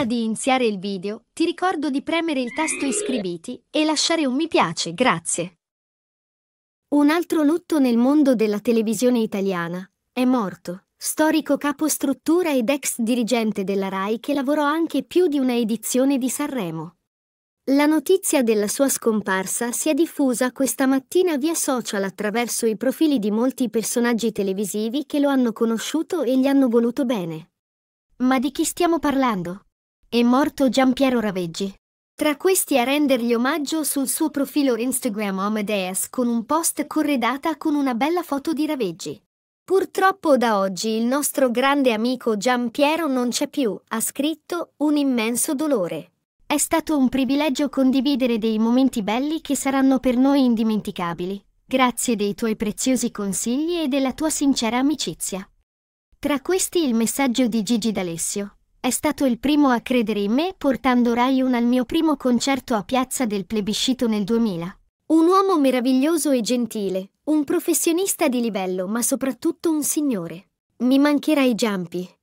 Prima di iniziare il video, ti ricordo di premere il tasto iscriviti e lasciare un mi piace, grazie. Un altro lutto nel mondo della televisione italiana. È morto, storico capostruttura ed ex dirigente della RAI che lavorò anche più di una edizione di Sanremo. La notizia della sua scomparsa si è diffusa questa mattina via social attraverso i profili di molti personaggi televisivi che lo hanno conosciuto e gli hanno voluto bene. Ma di chi stiamo parlando? è morto Giampiero Raveggi. Tra questi a rendergli omaggio sul suo profilo Instagram Amadeus con un post corredata con una bella foto di Raveggi. Purtroppo da oggi il nostro grande amico Giampiero non c'è più, ha scritto un immenso dolore. È stato un privilegio condividere dei momenti belli che saranno per noi indimenticabili. Grazie dei tuoi preziosi consigli e della tua sincera amicizia. Tra questi il messaggio di Gigi D'Alessio. È stato il primo a credere in me portando Ryan al mio primo concerto a Piazza del Plebiscito nel 2000. Un uomo meraviglioso e gentile, un professionista di livello, ma soprattutto un signore. Mi mancherà i jumpy,